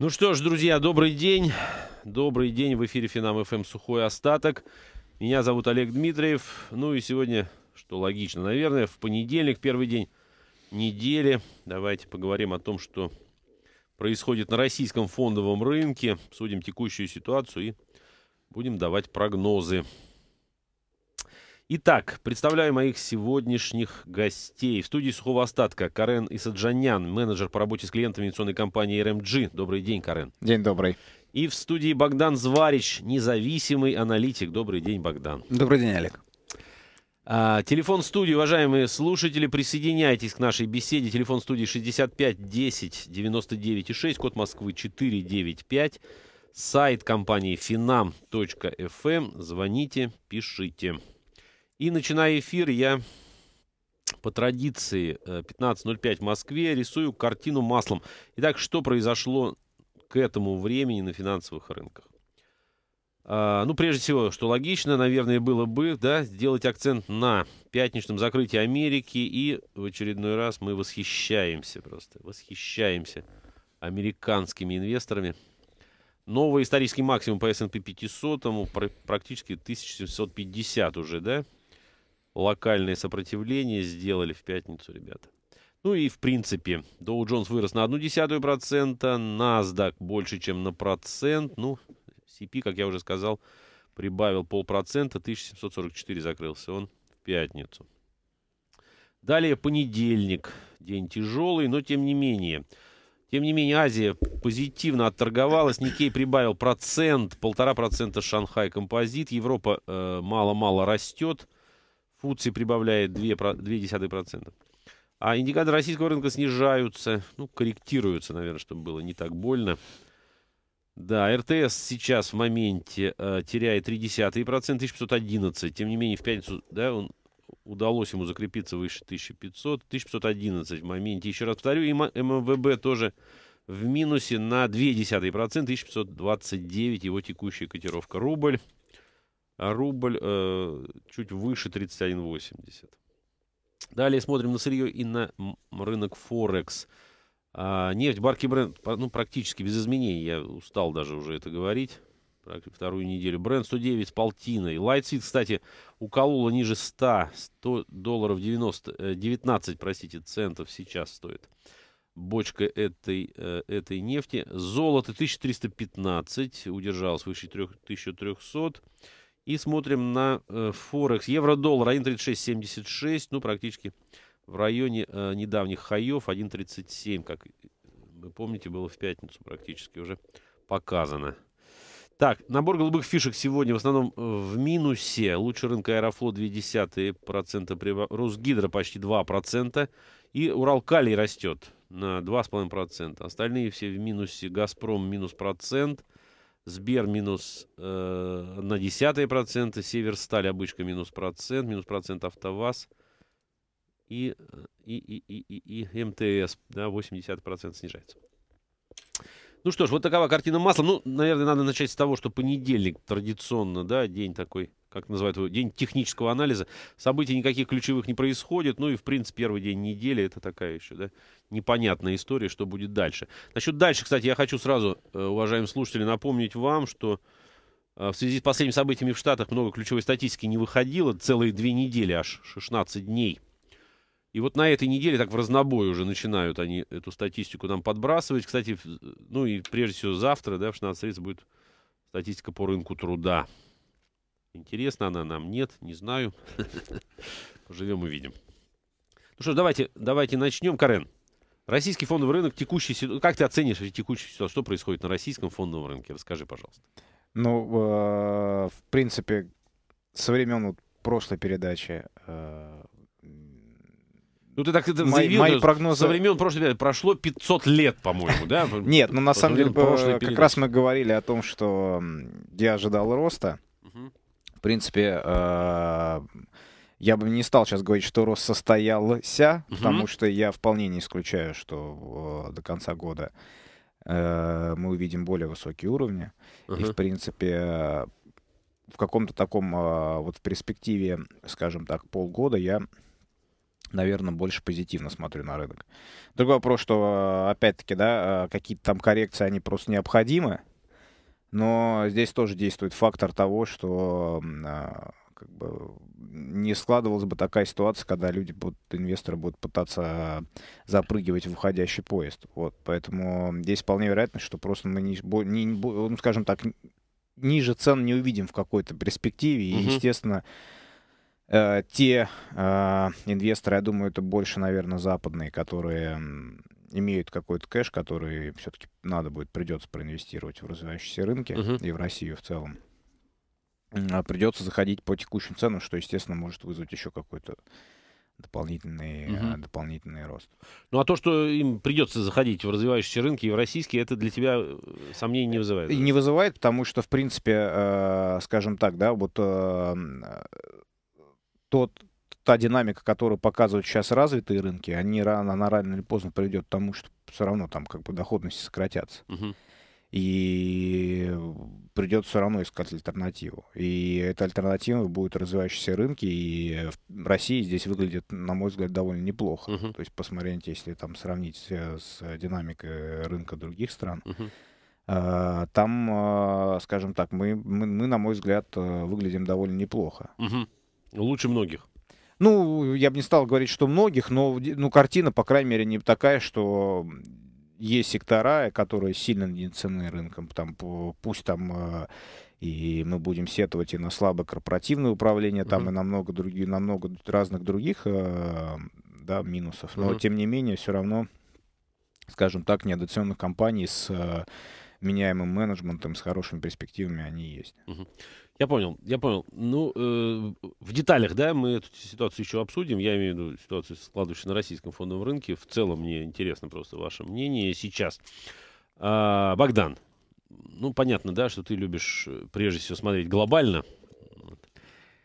Ну что ж, друзья, добрый день. Добрый день. В эфире Финам ФМ Сухой Остаток. Меня зовут Олег Дмитриев. Ну и сегодня, что логично, наверное, в понедельник, первый день недели. Давайте поговорим о том, что происходит на российском фондовом рынке. Судим текущую ситуацию и будем давать прогнозы Итак, представляю моих сегодняшних гостей. В студии сухого остатка Карен Исаджанян, менеджер по работе с клиентами инвестиционной компании РМГ. Добрый день, Карен. День добрый. И в студии Богдан Зварич, независимый аналитик. Добрый день, Богдан. Добрый день, Олег. А, телефон студии, уважаемые слушатели, присоединяйтесь к нашей беседе. Телефон студии 65 10 99 6, код Москвы 495. Сайт компании finam.fm. Эм. Звоните, пишите. И начиная эфир, я по традиции 15.05 э, в Москве рисую картину маслом. Итак, что произошло к этому времени на финансовых рынках? А, ну, прежде всего, что логично, наверное, было бы, да, сделать акцент на пятничном закрытии Америки, и в очередной раз мы восхищаемся просто, восхищаемся американскими инвесторами. Новый исторический максимум по S&P 500 практически 1750 уже, да? локальное сопротивление сделали в пятницу, ребята. Ну и, в принципе, Dow Jones вырос на процента, NASDAQ больше, чем на процент. Ну, CP, как я уже сказал, прибавил полпроцента, 1744 закрылся он в пятницу. Далее понедельник, день тяжелый, но тем не менее. Тем не менее, Азия позитивно отторговалась. Никей прибавил процент, полтора процента Шанхай композит. Европа э, мало-мало э, мало -мало растет. ФУЦИ прибавляет 0,2%. А индикаторы российского рынка снижаются, ну, корректируются, наверное, чтобы было не так больно. Да, РТС сейчас в моменте э, теряет 0,3%, 1511. Тем не менее, в пятницу да, он, удалось ему закрепиться выше 1500, 1511 в моменте. Еще раз повторю, и МВБ тоже в минусе на 0,2%, 1529 его текущая котировка рубль а рубль э, чуть выше 31,80. Далее смотрим на сырье и на рынок Форекс. А, нефть, барки бренд, ну, практически без изменений, я устал даже уже это говорить. Вторую неделю. Бренд 109 с полтиной. Лайтсвит, кстати, уколола ниже 100, 100 долларов 90, 19, э, простите, центов сейчас стоит бочка этой, э, этой нефти. Золото 1315 удержалось выше 3300. И смотрим на э, Форекс. Евро-доллар 1.3676, ну, практически в районе э, недавних хаев 1.37, как вы помните, было в пятницу практически уже показано. Так, набор голубых фишек сегодня в основном э, в минусе. Лучше рынка Аэрофлот 0,2% прибавил. Росгидро почти 2%. И Уралкалий растет на 2,5%. Остальные все в минусе. Газпром минус процент. Сбер минус э, на десятые процента, Северсталь обычка минус процент, минус процент АвтоВАЗ и, и, и, и, и, и МТС, да, 80% снижается. Ну что ж, вот такова картина масла. Ну, наверное, надо начать с того, что понедельник традиционно, да, день такой, как называют его, день технического анализа. Событий никаких ключевых не происходит. Ну и, в принципе, первый день недели это такая еще, да, непонятная история, что будет дальше. Насчет дальше, кстати, я хочу сразу, э, уважаемые слушатели, напомнить вам, что э, в связи с последними событиями в Штатах много ключевой статистики не выходило. Целые две недели, аж 16 дней и вот на этой неделе так в разнобой уже начинают они эту статистику нам подбрасывать. Кстати, ну и прежде всего завтра, да, в 16.30 будет статистика по рынку труда. Интересно, она нам, нет, не знаю. Поживем, увидим. Ну что давайте, давайте начнем. Карен, российский фондовый рынок, текущий Как ты оценишь текущую ситуацию? Что происходит на российском фондовом рынке? Расскажи, пожалуйста. Ну, э, в принципе, со времен прошлой передачи э, ну, ты так это мои, заявил. Мои прогнозы... Со времен прошлой прошло 500 лет, по-моему, да? Нет, ну, на самом деле, как раз мы говорили о том, что я ожидал роста. В принципе, э, я бы не стал сейчас говорить, что рост состоялся, потому что я вполне не исключаю, что э, до конца года э, мы увидим более высокие уровни. И, в принципе, в каком-то таком, вот в перспективе, скажем так, полгода я наверное, больше позитивно смотрю на рынок. Другой вопрос, что, а, опять-таки, да, а, какие-то там коррекции, они просто необходимы, но здесь тоже действует фактор того, что а, как бы, не складывалась бы такая ситуация, когда люди будут, инвесторы будут пытаться запрыгивать в выходящий поезд. Вот, поэтому здесь вполне вероятно, что просто мы, не, не, ну, скажем так, ниже цен не увидим в какой-то перспективе, и, естественно, Э, те э, инвесторы, я думаю, это больше, наверное, западные, которые имеют какой-то кэш, который все-таки надо будет, придется проинвестировать в развивающиеся рынки uh -huh. и в Россию в целом. А придется заходить по текущим ценам, что, естественно, может вызвать еще какой-то дополнительный, Uh э, -huh. дополнительный рост. Ну а то, что им придется заходить в развивающиеся рынки и в российские, это для тебя э, сомнений не вызывает? не вызывает, потому что, в принципе, э, скажем так, да, вот э, тот, та динамика, которую показывают сейчас развитые рынки, они рано, она рано или поздно приведет к тому, что все равно там как бы доходности сократятся. Угу. И придется все равно искать альтернативу. И эта альтернатива будет развивающиеся рынки, и в России здесь выглядит, на мой взгляд, довольно неплохо. Угу. То есть посмотреть, если там сравнить э, с динамикой рынка других стран, угу. там, а, скажем так, мы, мы, мы, на мой взгляд, э, выглядим довольно неплохо. Угу. Лучше многих. Ну, я бы не стал говорить, что многих, но ну, картина, по крайней мере, не такая, что есть сектора, которые сильно не цены рынком. Там, пусть там э, и мы будем сетовать и на слабое корпоративное управление, там mm-hmm. и на много, других, на много разных других э, да, минусов. Но, mm-hmm. тем не менее, все равно, скажем так, неодоценных компаний с э, меняемым менеджментом, с хорошими перспективами они есть. Угу. Я понял, я понял. Ну, э, в деталях, да, мы эту ситуацию еще обсудим. Я имею в виду ситуацию, складывающуюся на российском фондовом рынке. В целом мне интересно просто ваше мнение сейчас. А, Богдан, ну, понятно, да, что ты любишь э, прежде всего смотреть глобально.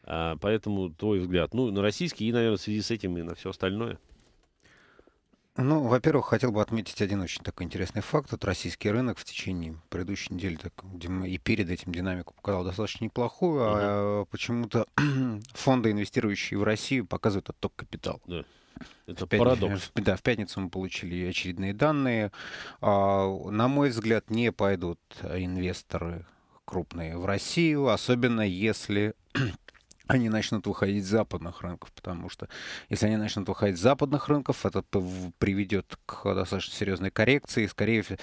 А, поэтому твой взгляд, ну, на российский и, наверное, в связи с этим и на все остальное – ну, во-первых, хотел бы отметить один очень такой интересный факт. Вот российский рынок в течение предыдущей недели так, и перед этим динамику показал достаточно неплохую, угу. а э, почему-то фонды, инвестирующие в Россию, показывают отток капитала. Да. Это в парадокс. да, в пятницу мы получили очередные данные. А, на мой взгляд, не пойдут инвесторы крупные в Россию, особенно если они начнут выходить с западных рынков, потому что если они начнут выходить с западных рынков, это приведет к достаточно серьезной коррекции. Скорее всего,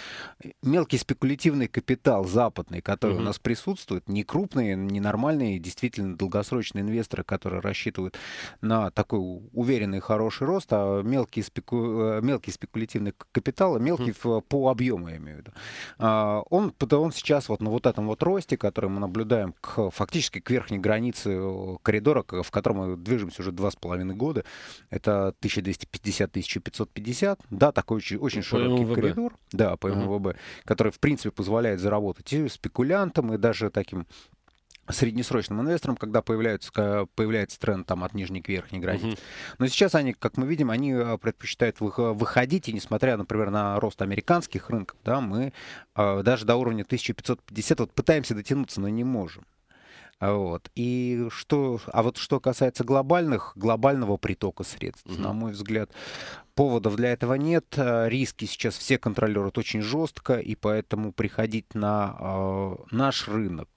мелкий спекулятивный капитал западный, который угу. у нас присутствует, не крупные, не нормальные, действительно долгосрочные инвесторы, которые рассчитывают на такой уверенный хороший рост, а мелкий, спеку... Э, мелкий спекулятивный капитал, а мелкий угу. по объему, я имею в виду, а, он, он сейчас вот на вот этом вот росте, который мы наблюдаем к, фактически к верхней границе э, коридора, в котором мы движемся уже два с половиной года. Это 1250-1550. Да, такой очень, очень широкий МВБ. коридор. Да, по МВБ, uh-huh. который, в принципе, позволяет заработать и спекулянтам, и даже таким среднесрочным инвесторам, когда появляются, э, появляется тренд там от нижней к верхней границы. Uh-huh. Но сейчас они, как мы видим, они э, предпочитают э, выходить, и несмотря, например, на рост американских рынков, да, мы даже до уровня 1550 вот пытаемся дотянуться, но не можем. А вот. И что, а вот что касается глобальных, глобального притока средств, угу. на мой взгляд, поводов для этого нет. А, риски сейчас все контролируют очень жестко, и поэтому приходить на э, наш рынок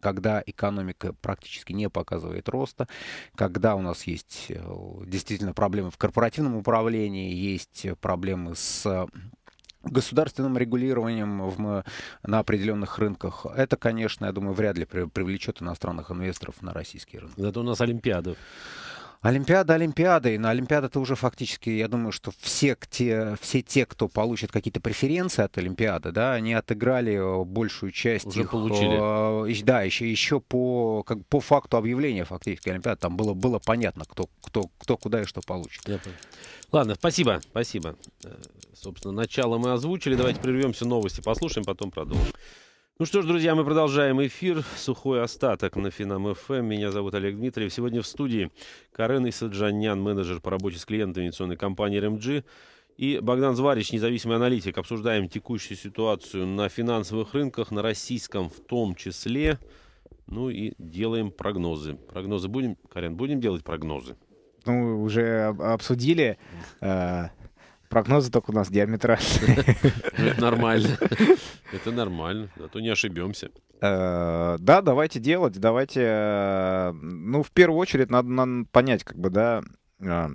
когда экономика практически не показывает роста, когда у нас есть э, действительно проблемы в корпоративном управлении, есть проблемы с государственным регулированием в, э, на определенных рынках. Это, конечно, я думаю, вряд ли привлечет иностранных инвесторов на российский рынок. Зато у нас Олимпиада. Олимпиада Олимпиадой, на олимпиада это уже фактически, я думаю, что все те, все те, кто получит какие-то преференции от Олимпиады, да, они отыграли э, большую часть уже их, получили. Э, да, еще, еще по, как, по факту объявления фактически Олимпиады, там было, было понятно, кто, кто, кто куда и что получит. Я понял. Ладно, спасибо, спасибо собственно, начало мы озвучили. Давайте прервемся, новости послушаем, потом продолжим. Ну что ж, друзья, мы продолжаем эфир. Сухой остаток на Финам ФМ. Эм. Меня зовут Олег Дмитриев. Сегодня в студии Карен Исаджанян, менеджер по работе с клиентами инвестиционной компании РМГ. И Богдан Зварич, независимый аналитик. Обсуждаем текущую ситуацию на финансовых рынках, на российском в том числе. Ну и делаем прогнозы. Прогнозы будем, Карен, будем делать прогнозы? Ну, уже обсудили. Э, прогнозы только у нас диаметральные. Это нормально. Это нормально, зато не ошибемся. Э, да, давайте делать, давайте... Э, ну, в первую очередь надо, понять, как бы, да, э,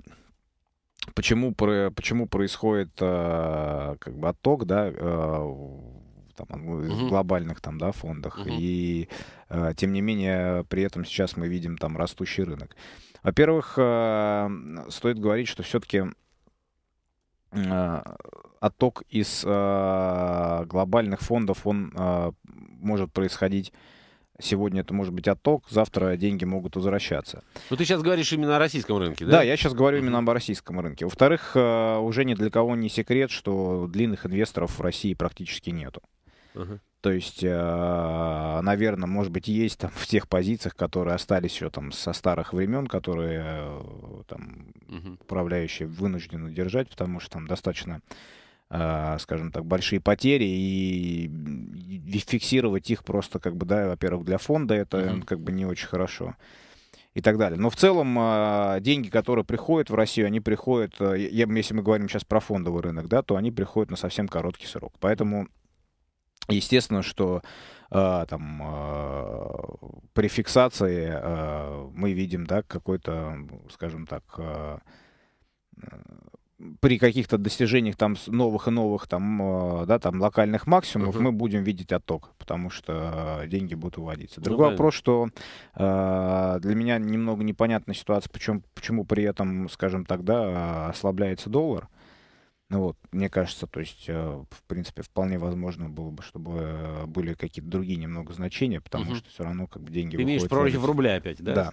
почему, почему происходит как бы отток, да, там, угу. глобальных там, да, фондах. Угу. И э, тем не менее, при этом сейчас мы видим там растущий рынок. Во-первых, э, стоит говорить, что все-таки а, отток из а, глобальных фондов, он а, может происходить Сегодня это может быть отток, завтра деньги могут возвращаться. Но ну, ты сейчас говоришь именно о российском рынке, да? Да, я сейчас говорю именно об российском рынке. Во-вторых, уже ни для кого не секрет, что длинных инвесторов в России практически нету. Uh-huh. То есть, а, наверное, может быть, есть там в тех позициях, которые остались еще там со старых времен, которые э, там угу. управляющие вынуждены держать, потому что там достаточно а, скажем так, большие потери и фиксировать их просто как бы, да, во-первых, для фонда это mm-hmm. как бы не очень хорошо и так далее. Но в целом а, деньги, которые приходят в Россию, они приходят, э, если мы говорим сейчас про фондовый рынок, да, то они приходят на совсем короткий срок. Поэтому Естественно, что э, там э, при фиксации э, мы видим, да, какой-то, скажем так, э, при каких-то достижениях там новых и новых там, э, да, там локальных максимумов uh-huh. мы будем видеть отток, потому что деньги будут уводиться. Ну Другой ну, вопрос, что э, для меня немного непонятная ситуация, почему, почему при этом, скажем так, да, ослабляется доллар. Ну вот, мне кажется, то есть, э, в принципе, вполне возможно было бы, чтобы э, были какие-то другие немного значения, потому угу. что все равно как бы деньги Ты выходят... Ты имеешь против рубля опять, да? Да.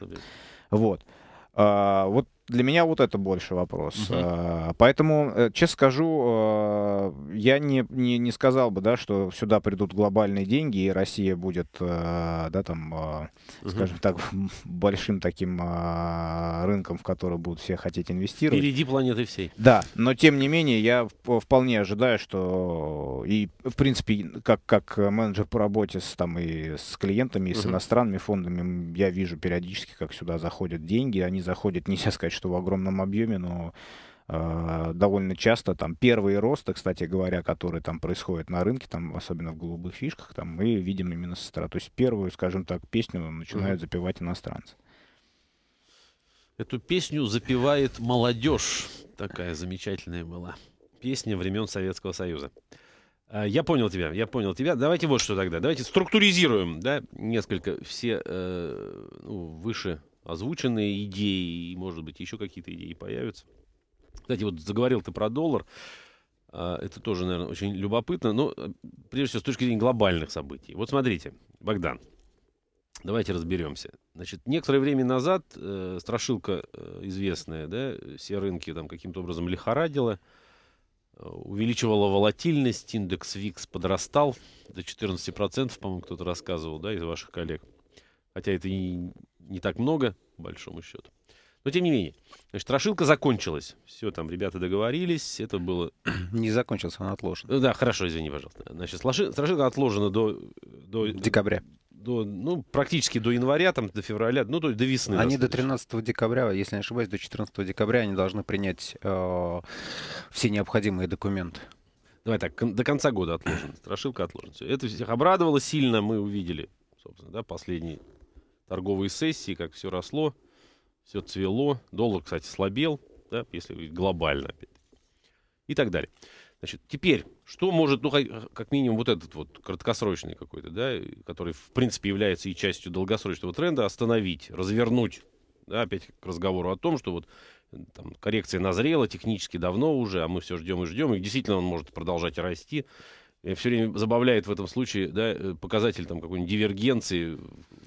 Вот. А, вот для меня вот это больше вопрос. Uh-huh. Поэтому, э, честно скажу, а, я не, не, не сказал бы, да, что сюда придут глобальные деньги, и Россия будет, а, да, там, Uh-huh. скажем так, большим таким рынком, в который будут все хотеть инвестировать. Впереди планеты всей. Да, но тем не менее, я вполне ожидаю, что и, в принципе, как, как менеджер по работе с, там, и с клиентами, и с Uh-huh. иностранными фондами, я вижу периодически, как сюда заходят деньги, они заходят, нельзя сказать, что в огромном объеме, но а, довольно часто там первые росты, кстати говоря, которые там происходят на рынке, там особенно в голубых фишках, там мы видим именно со стороны. То есть первую, скажем так, песню начинают mm запевать иностранцы. Эту песню запевает молодежь. Такая замечательная была. Песня времен Советского Союза. А, я понял тебя, я понял тебя. Давайте вот что тогда. Давайте структуризируем, да, несколько все э, ну, выше озвученные идеи, и, может быть, еще какие-то идеи появятся. Кстати, вот заговорил ты про доллар. А, это тоже, наверное, очень любопытно, но ну, э, прежде всего с точки зрения глобальных событий. Вот смотрите, Богдан, давайте разберемся. Значит, некоторое время назад э, страшилка э, известная, да, все рынки там каким-то образом лихорадила, э, увеличивала волатильность, индекс ВИКС подрастал до 14%, по-моему, кто-то рассказывал, да, из ваших коллег. Хотя это и не так много, большому счету. Но тем не менее, значит, страшилка закончилась. Все, там ребята договорились, это было... Не закончилась, она отложена. Да, хорошо, извини, пожалуйста. Значит, страшилка отложена до... до... Декабря. До, ну, практически до января, там, до февраля, ну, то есть до весны. Они до 13 декабря, если не ошибаюсь, до 14 декабря они должны принять э, все необходимые документы. Давай так, до конца года отложено. Страшилка отложена. Все. Это всех обрадовало сильно, мы увидели, собственно, да, последний торговые сессии, как все росло, все цвело. Доллар, кстати, слабел, да, если глобально. И так далее. Значит, теперь, что может, ну, как минимум, вот этот вот краткосрочный какой-то, да, который, в принципе, является и частью долгосрочного тренда, остановить, развернуть, да, опять к разговору о том, что вот э, там, коррекция назрела технически давно уже, а мы все ждем и ждем, и действительно он может продолжать расти. Я э, все время забавляет в этом случае да, э, показатель там какой-нибудь дивергенции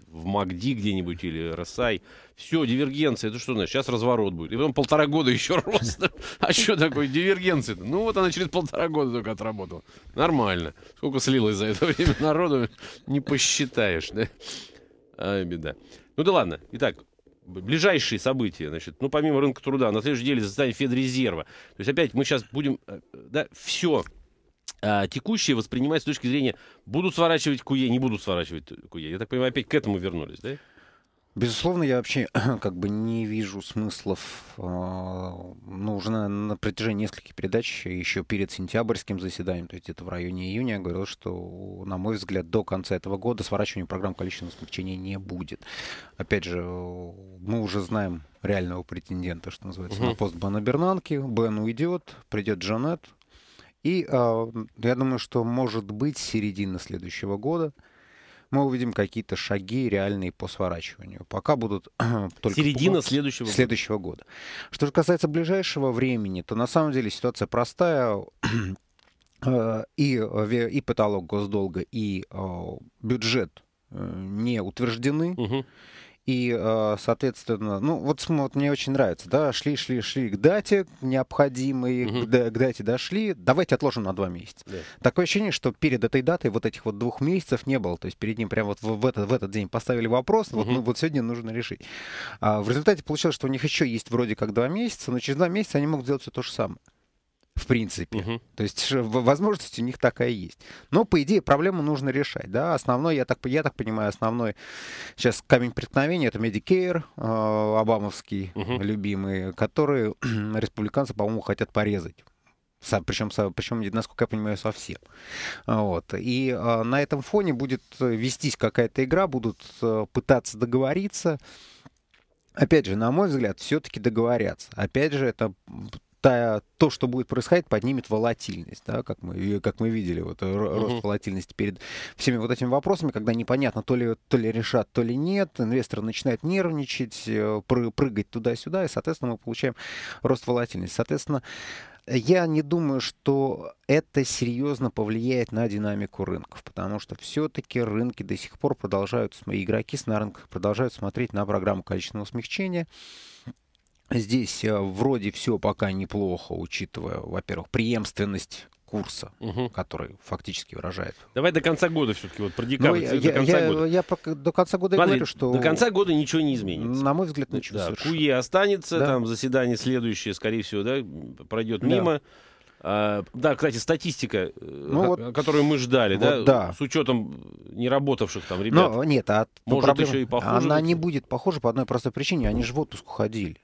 в МАГДИ где-нибудь или РСАЙ. Все, дивергенция, это что значит? Сейчас разворот будет. И потом полтора года еще рост. А что такое дивергенция -то? Ну вот она через полтора года только отработала. Нормально. Сколько слилось за это время народу, не посчитаешь. Да? А, беда. Ну да ладно. Итак, ближайшие события, значит, ну, помимо рынка труда, на следующей неделе заседание Федрезерва. То есть опять мы сейчас будем, э, да, все а, текущие воспринимать с точки зрения будут сворачивать куе, не будут сворачивать куе. Я так понимаю, опять к этому вернулись, да? Безусловно, я вообще как бы не вижу смыслов. Ну, уже на, на протяжении нескольких передач, еще перед сентябрьским заседанием, то есть это в районе июня, я говорил, что, на мой взгляд, до конца этого года сворачивания программ количественного смягчения не будет. Опять же, мы уже знаем реального претендента, что называется, угу. на пост Бена Бернанки. Бен уйдет, придет Джанет, и э, я думаю, что может быть середина следующего года мы увидим какие-то шаги реальные по сворачиванию. Пока будут только середина следующего следующего года. года. Что же касается ближайшего времени, то на самом деле ситуация простая. А, и, и потолок госдолга, и а, бюджет э, не утверждены. Угу. И, э, соответственно, ну вот, вот мне очень нравится, да, шли, шли, шли к дате необходимой, угу. к, к дате дошли, давайте отложим на два месяца. Да. Такое ощущение, что перед этой датой вот этих вот двух месяцев не было, то есть перед ним прямо вот в, в, этот, в этот день поставили вопрос, угу. вот, ну, вот сегодня нужно решить. А в результате получилось, что у них еще есть вроде как два месяца, но через два месяца они могут сделать все то же самое в принципе. Угу. То есть возможность у них такая есть. Но, по идее, проблему нужно решать. Да? Основной, я так, я так понимаю, основной сейчас камень преткновения это Medicare, э, обамовский угу. любимый, который республиканцы, по-моему, хотят порезать. Причем, причем, насколько я понимаю, совсем. Вот. И э, на этом фоне будет вестись какая-то игра, будут э, пытаться договориться. Опять же, на мой взгляд, все-таки договорятся. Опять же, это та, то, что будет происходить, поднимет волатильность, да, как мы, как мы видели, вот э, рост uh волатильности перед всеми вот этими вопросами, когда непонятно, то ли, то ли решат, то ли нет, инвесторы начинают нервничать, э, прыгать туда-сюда, и, соответственно, мы получаем рост волатильности. Соответственно, я не думаю, что это серьезно повлияет на динамику рынков, потому что все-таки рынки до сих пор продолжают, игроки на рынках продолжают смотреть на программу количественного смягчения, Здесь э, вроде все пока неплохо, учитывая, во-первых, преемственность курса, угу. который фактически выражает. Давай до конца года все-таки вот про ну, декабрь. я, до конца я, года. я, я до конца года Смотри, говорю, что до конца года ничего не изменится. На мой взгляд, ничего. Да, КУЕ останется, да. там заседание следующее, скорее всего, да, пройдет да. мимо. А, да, кстати, статистика, э, ну, вот, которую мы ждали, вот, да, да, с учетом неработавших там ребят. Но, нет, а может проблема, еще и похуже. Она быть? не будет похожа по одной простой причине, они же в отпуск уходили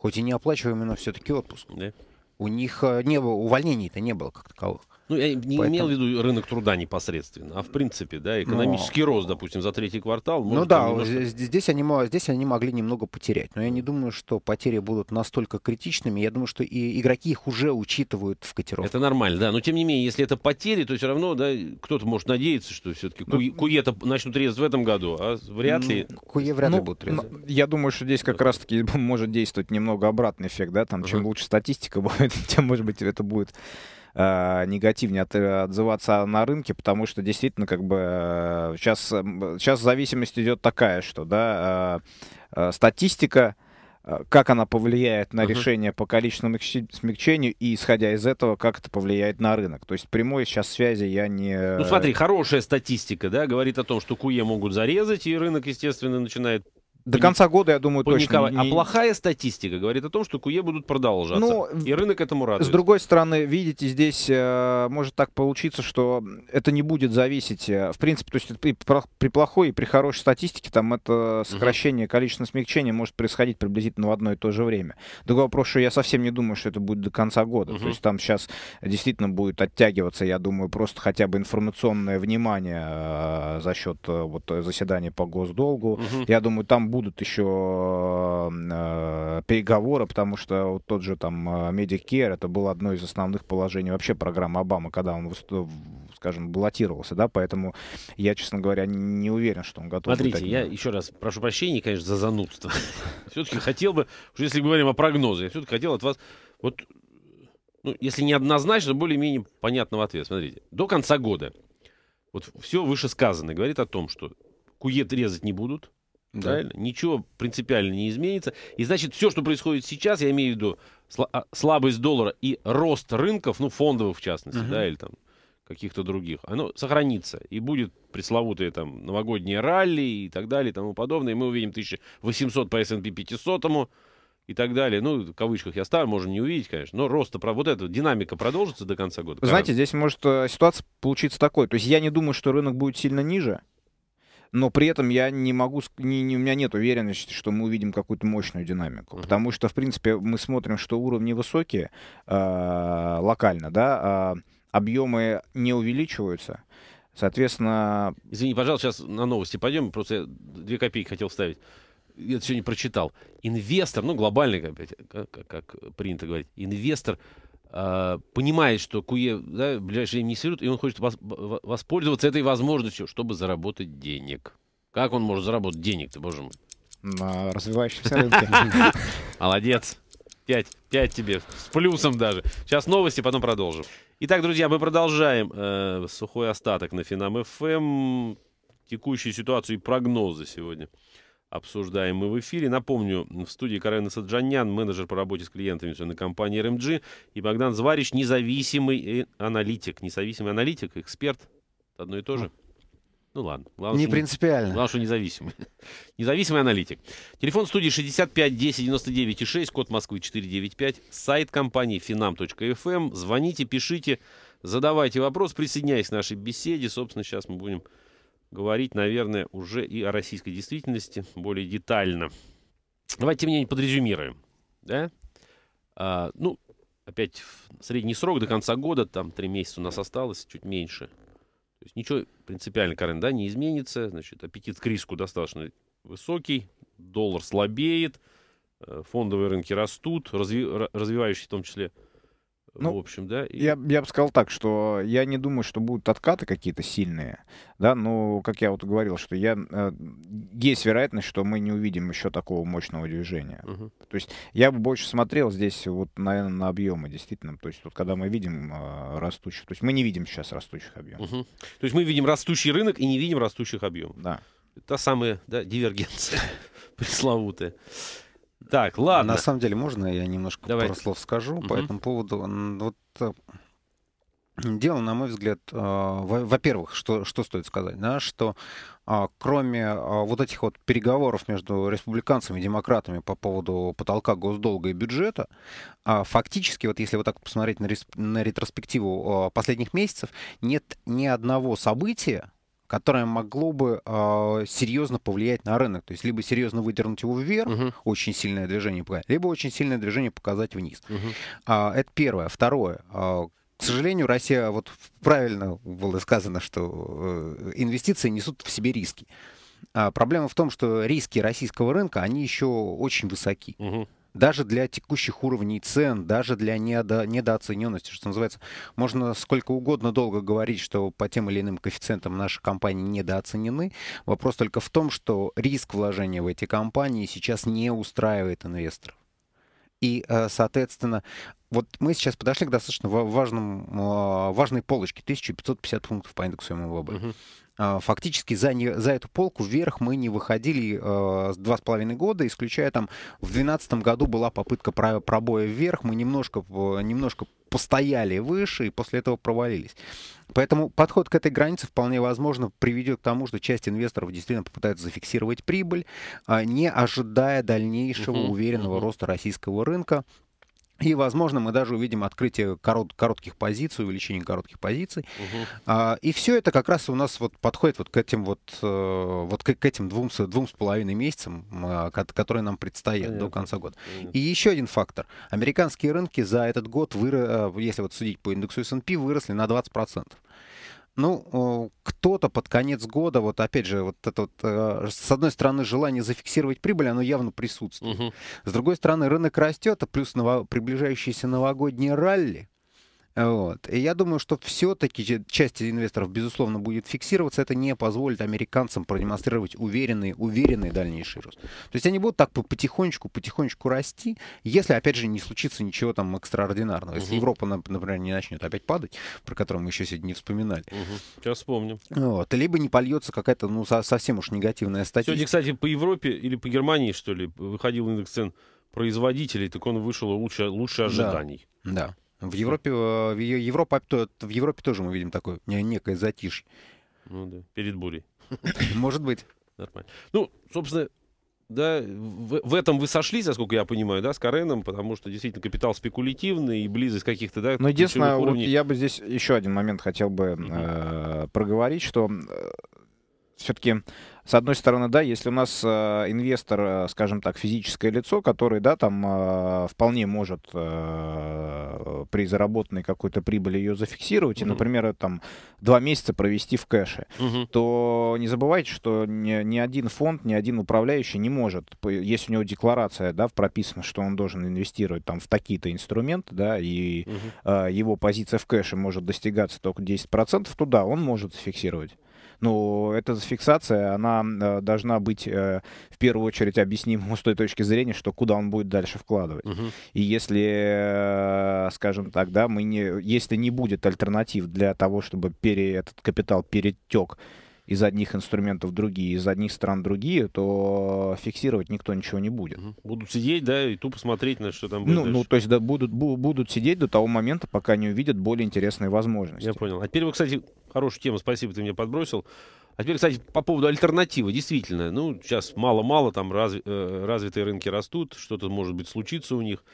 хоть и оплачиваемый, но все-таки отпуск. Да. У них э, не было, увольнений-то не было как таковых. Ну, я не Поэтому... имел в виду рынок труда непосредственно, а в принципе, да, экономический но... рост, допустим, за третий квартал. ну да, немножко... здесь, они, здесь они могли немного потерять, но я не думаю, что потери будут настолько критичными. Я думаю, что и игроки их уже учитывают в котировке. Это нормально, да, но тем не менее, если это потери, то все равно, да, кто-то может надеяться, что все-таки Но... Ну, куе начнут резать в этом году, а вряд ли... Куе вряд ли ну, будут резать. Я думаю, что здесь как раз-таки может действовать немного обратный эффект, да, там, uh чем лучше статистика будет, тем, может быть, это будет Э, негативнее от, э, отзываться на рынке, потому что действительно как бы сейчас, э, сейчас зависимость идет такая, что да, статистика как она повлияет на решение по количественному смягчению и, исходя из этого, как это повлияет на рынок. То есть прямой сейчас связи я не... Ну смотри, хорошая статистика, да, говорит о том, что КУЕ могут зарезать, и рынок, естественно, начинает до паник... конца года, я думаю, точно. Не... А плохая статистика говорит о том, что куе будут продолжаться. Ну, и рынок этому радует. С другой стороны, видите, здесь э, может так получиться, что это не будет зависеть. Э, в принципе, то есть при, при плохой и при хорошей статистике там это сокращение, угу. количественное смягчение может происходить приблизительно в одно и то же время. Другой вопрос, что я совсем не думаю, что это будет до конца года. Угу. То есть там сейчас действительно будет оттягиваться, я думаю, просто хотя бы информационное внимание э, за счет э, вот э, заседания по госдолгу. Угу. Я думаю, там будет будут еще э, переговоры, потому что вот тот же там Медикер, э, это было одно из основных положений вообще программы Обамы, когда он, скажем, баллотировался, да, поэтому я, честно говоря, не уверен, что он готов. Смотрите, я еще раз прошу прощения, конечно, за занудство. Все-таки хотел бы, если говорим о прогнозе, я все-таки хотел от вас вот ну, если не однозначно, более-менее понятного ответа. Смотрите, до конца года вот все вышесказанное говорит о том, что кует резать не будут, да. Правильно? Ничего принципиально не изменится. И значит, все, что происходит сейчас, я имею в виду а, слабость доллара и рост рынков, ну, фондовых в частности, угу. да, или там каких-то других, оно сохранится. И будет пресловутые там новогодние ралли и так далее и тому подобное. И мы увидим 1800 по S&P 500 и так далее. Ну, в кавычках я ставлю, можем не увидеть, конечно. Но рост, вот эта динамика продолжится до конца года. Знаете, здесь может э, ситуация получиться такой. То есть я не думаю, что рынок будет сильно ниже но при этом я не могу, не, не, у меня нет уверенности, что мы увидим какую-то мощную динамику, uh-huh. потому что, в принципе, мы смотрим, что уровни высокие э, локально, да, э, объемы не увеличиваются, соответственно... Извини, пожалуйста, сейчас на новости пойдем, просто я две копейки хотел вставить я это сегодня прочитал, инвестор, ну, глобальный, как, как, как принято говорить, инвестор а, понимает, что Куе да, в ближайшее время не свернут, и он хочет воспользоваться этой возможностью, чтобы заработать денег. Как он может заработать денег-то, боже мой? На развивающемся рынке. Молодец. Пять. Пять тебе. С плюсом даже. Сейчас новости, потом продолжим. Итак, друзья, мы продолжаем э, сухой остаток на Финам ФМ. Эм. Текущую ситуацию и прогнозы сегодня обсуждаем мы в эфире. Напомню, в студии Карен Саджанян, менеджер по работе с клиентами на компании РМГ, и Богдан Зварич, независимый э, аналитик, независимый аналитик, эксперт, одно и то же. Ну ладно. Главное, не принципиально. Главное, что независимый. независимый аналитик. Телефон студии 65 10 99 6, код Москвы 495, сайт компании finam.fm. Эм. Звоните, пишите, задавайте вопрос, присоединяйтесь к нашей беседе. Собственно, сейчас мы будем говорить, наверное, уже и о российской действительности более детально. Давайте, мне не менее, подрезюмируем. Да? А, ну, опять средний срок до конца года, там три месяца у нас осталось, чуть меньше. То есть ничего принципиально, Карен, да, не изменится. Значит, аппетит к риску достаточно высокий, доллар слабеет, э, фондовые рынки растут, разви, развивающие в том числе ну, в общем, да. И... Я, я бы сказал так, что я не думаю, что будут откаты какие-то сильные, да, но, как я вот говорил, что я, э, есть вероятность, что мы не увидим еще такого мощного движения. Угу. То есть я бы больше смотрел здесь вот, наверное, на объемы действительно, то есть вот когда мы видим э, растущих, то есть мы не видим сейчас растущих объемов. Угу. То есть мы видим растущий рынок и не видим растущих объемов. Да. Та самая да, дивергенция пресловутая. Так, ладно. На самом деле, можно я немножко Давай. пару слов скажу угу. по этому поводу? Вот э, Дело, на мой взгляд, э, во-первых, что, что стоит сказать, да, что а, кроме э, вот этих вот переговоров между республиканцами и демократами по поводу потолка госдолга и бюджета, а, фактически, вот если вот так посмотреть на, на ретроспективу последних месяцев, нет ни одного события, которое могло бы э, серьезно повлиять на рынок. То есть либо серьезно выдернуть его вверх, угу. очень сильное движение, либо очень сильное движение показать вниз. Угу. А, это первое. Второе. А, к сожалению, Россия, вот правильно было сказано, что э, инвестиции несут в себе риски. А проблема в том, что риски российского рынка, они еще очень высоки. Угу даже для текущих уровней цен, даже для недо, недооцененности, что называется, можно сколько угодно долго говорить, что по тем или иным коэффициентам наши компании недооценены. Вопрос только в том, что риск вложения в эти компании сейчас не устраивает инвесторов. И, э, соответственно, вот мы сейчас подошли к достаточно важному, а, важной полочке, 1550 пунктов по индексу МВБ. Угу. Фактически за, не, за эту полку вверх мы не выходили а, два с половиной года, исключая там в 2012 году была попытка пробоя вверх, мы немножко, немножко постояли выше и после этого провалились. Поэтому подход к этой границе вполне возможно приведет к тому, что часть инвесторов действительно попытаются зафиксировать прибыль, не ожидая дальнейшего уверенного роста российского рынка. И, возможно, мы даже увидим открытие корот, коротких позиций, увеличение коротких позиций. Угу. А, и все это как раз у нас вот подходит вот к этим вот, э, вот к, к этим двум, двум с половиной месяцам, а, которые нам предстоят Понятно. до конца года. Понятно. И еще один фактор. Американские рынки за этот год, выры, э, если вот судить по индексу S&P, выросли на 20% ну, кто-то под конец года, вот опять же, вот это вот, э, с одной стороны, желание зафиксировать прибыль, оно явно присутствует. Угу. С другой стороны, рынок растет, а плюс ново- приближающиеся новогодние ралли, вот. И я думаю, что все-таки часть инвесторов, безусловно, будет фиксироваться. Это не позволит американцам продемонстрировать уверенный, уверенный дальнейший рост. То есть они будут так потихонечку, потихонечку расти, если, опять же, не случится ничего там экстраординарного. Если угу. Европа, например, не начнет опять падать, про которую мы еще сегодня не вспоминали. Угу. Сейчас вспомним. Вот. Либо не польется какая-то ну, совсем уж негативная статья. Сегодня, кстати, по Европе или по Германии, что ли, выходил индекс цен производителей, так он вышел лучше, лучше ожиданий. Да. да. В Европе, э, в, Европа, в Европе тоже мы видим такое некое затишье. Ну да, перед бурей. Может быть. Нормально. Ну, собственно, да, в, в этом вы сошлись, насколько я понимаю, да, с Кареном, потому что действительно капитал спекулятивный и близость каких-то, да, Но единственное, уровней. вот я бы здесь еще один момент хотел бы mm-hmm. э, проговорить, что э, все-таки, с одной стороны, да, если у нас э, инвестор, э, скажем так, физическое лицо, который, да, там э, вполне может при заработанной какой-то прибыли ее зафиксировать, угу. и, например, там два месяца провести в кэше, угу. то не забывайте, что ни, ни один фонд, ни один управляющий не может, если у него декларация, да, прописана, что он должен инвестировать там в такие-то инструменты, да, и угу. его позиция в кэше может достигаться только 10%, то да, он может зафиксировать. Но ну, эта фиксация, она э, должна быть э, в первую очередь объяснима с той точки зрения, что куда он будет дальше вкладывать. Угу. И если, э, скажем так, да, мы не, если не будет альтернатив для того, чтобы пере, этот капитал перетек из одних инструментов другие, из одних стран другие, то фиксировать никто ничего не будет. Будут сидеть, да, и тупо смотреть на что там будет. Ну, ну то есть да, будут, будут сидеть до того момента, пока не увидят более интересные возможности. Я понял. А теперь вы, кстати, Хорошую тему, спасибо, ты мне подбросил. А теперь, кстати, по поводу альтернативы. Действительно, ну, сейчас мало-мало там разви, э, развитые рынки растут, что-то, может быть, случится у них.